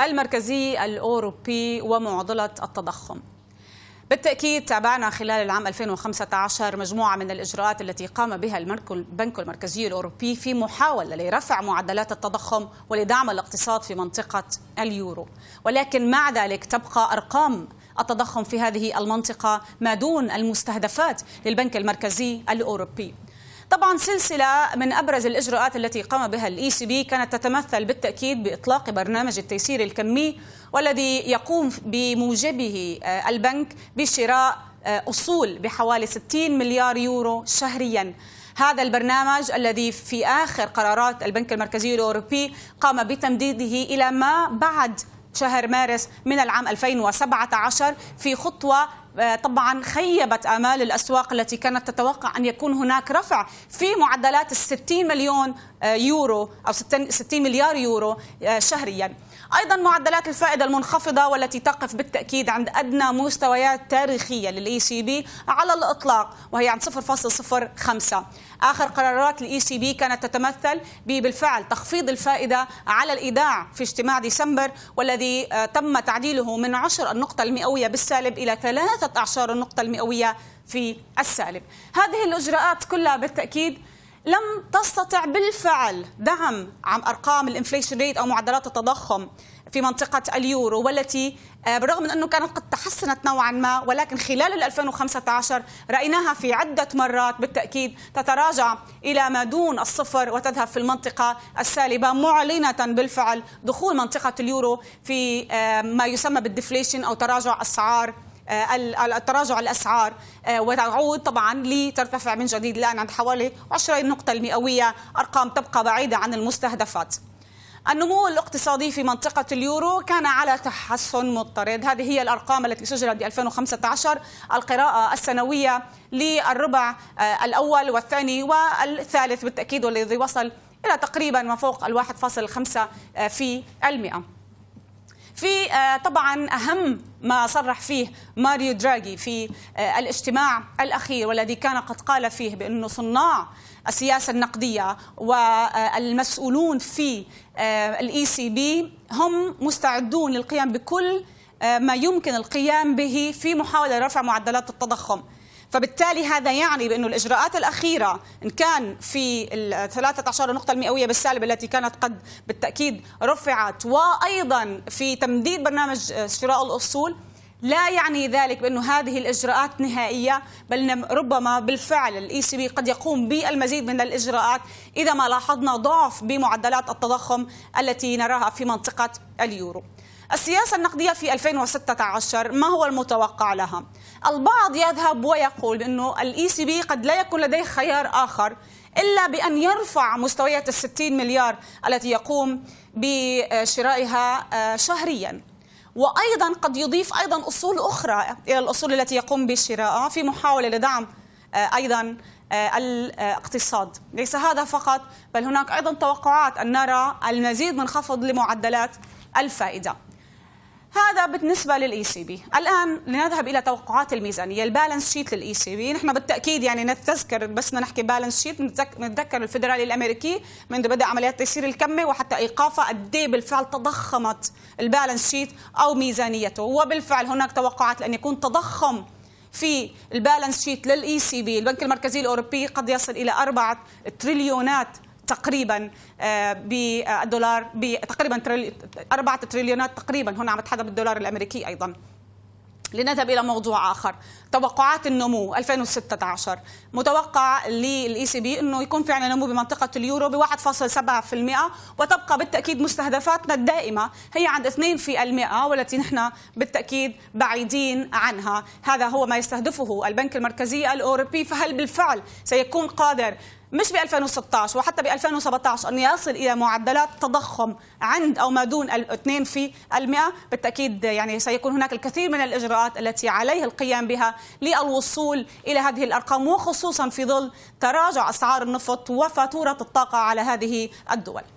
المركزي الأوروبي ومعضلة التضخم بالتأكيد تابعنا خلال العام 2015 مجموعة من الإجراءات التي قام بها البنك المركزي الأوروبي في محاولة لرفع معدلات التضخم ولدعم الاقتصاد في منطقة اليورو ولكن مع ذلك تبقى أرقام التضخم في هذه المنطقة ما دون المستهدفات للبنك المركزي الأوروبي طبعا سلسلة من أبرز الإجراءات التي قام بها الإي سي e بي كانت تتمثل بالتأكيد بإطلاق برنامج التيسير الكمي والذي يقوم بموجبه آه، البنك بشراء آه، أصول بحوالي 60 مليار يورو شهرياً هذا البرنامج الذي في آخر قرارات البنك المركزي الأوروبي قام بتمديده إلى ما بعد شهر مارس من العام 2017 في خطوة آه، طبعا خيبت امال الاسواق التي كانت تتوقع ان يكون هناك رفع في معدلات الستين مليون آه، يورو او ستين مليار يورو آه، شهريا. أيضا معدلات الفائدة المنخفضة والتي تقف بالتأكيد عند أدنى مستويات تاريخية للإي سي بي على الإطلاق وهي عند 0.05 آخر قرارات الإي سي بي كانت تتمثل بالفعل تخفيض الفائدة على الإيداع في اجتماع ديسمبر والذي آه، تم تعديله من 10 النقطة المئوية بالسالب إلى ثلاثة أعشار النقطة المئوية في السالب هذه الإجراءات كلها بالتأكيد لم تستطع بالفعل دعم عم ارقام الانفليشن ريت او معدلات التضخم في منطقه اليورو والتي آه، بالرغم من انه كانت قد تحسنت نوعا ما ولكن خلال 2015 رايناها في عده مرات بالتاكيد تتراجع الى ما دون الصفر وتذهب في المنطقه السالبه معلنه بالفعل دخول منطقه اليورو في آه، ما يسمى بالديفليشن او تراجع اسعار آه، التراجع الاسعار آه، وتعود طبعا لترتفع من جديد الان عند حوالي 10 نقطه المئويه ارقام تبقى بعيده عن المستهدفات النمو الاقتصادي في منطقة اليورو كان على تحسن مضطرد هذه هي الأرقام التي سجلت ب 2015 القراءة السنوية للربع آه، الأول والثاني والثالث بالتأكيد والذي وصل إلى تقريبا ما فوق ال 1.5 في المئة في آه، طبعا أهم ما صرح فيه ماريو دراجي في آه، الاجتماع الأخير والذي كان قد قال فيه بأنه صناع السياسة النقدية والمسؤولون في الاي سي بي هم مستعدون للقيام بكل آه، ما يمكن القيام به في محاولة رفع معدلات التضخم فبالتالي هذا يعني بأن الإجراءات الأخيرة إن كان في ال 13 نقطة المئوية بالسالب التي كانت قد بالتأكيد رفعت وأيضا في تمديد برنامج شراء الأصول لا يعني ذلك بأن هذه الإجراءات نهائية بل ربما بالفعل الإي سي e بي قد يقوم بالمزيد من الإجراءات إذا ما لاحظنا ضعف بمعدلات التضخم التي نراها في منطقة اليورو السياسة النقدية في 2016 ما هو المتوقع لها؟ البعض يذهب ويقول أنه الإي سي e بي قد لا يكون لديه خيار آخر إلا بأن يرفع مستويات الستين مليار التي يقوم بشرائها آه، شهرياً وأيضا قد يضيف أيضا أصول أخرى إلى الأصول التي يقوم بشرائها في محاولة لدعم آه، أيضا آه، الاقتصاد ليس هذا فقط بل هناك أيضا توقعات أن نرى المزيد من خفض لمعدلات الفائدة هذا بالنسبة للإي سي بي الآن لنذهب إلى توقعات الميزانية البالانس شيت للإي سي بي نحن بالتأكيد يعني نتذكر بس نحكي بالانس شيت نتذكر الفدرالي الأمريكي منذ بدأ عمليات تيسير الكمة وحتى إيقافها قد إيه بالفعل تضخمت البالانس شيت أو ميزانيته وبالفعل هناك توقعات لأن يكون تضخم في البالانس شيت للاي سي بي البنك المركزي الاوروبي قد يصل الى أربعة تريليونات تقريبا آه، بالدولار تقريبا 4 تريليونات تقريبا هنا عم بتحدى بالدولار الامريكي ايضا لنذهب إلى موضوع آخر توقعات النمو 2016 متوقع للإي سي بي أنه يكون في عندنا نمو بمنطقة اليورو ب 1.7% وتبقى بالتأكيد مستهدفاتنا الدائمة هي عند 2% والتي نحن بالتأكيد بعيدين عنها هذا هو ما يستهدفه البنك المركزي الأوروبي فهل بالفعل سيكون قادر مش ب 2016 وحتى ب 2017 أن يصل إلى معدلات تضخم عند أو ما دون 2 في المئة بالتأكيد يعني سيكون هناك الكثير من الإجراءات التي عليه القيام بها للوصول إلى هذه الأرقام وخصوصا في ظل تراجع أسعار النفط وفاتورة الطاقة على هذه الدول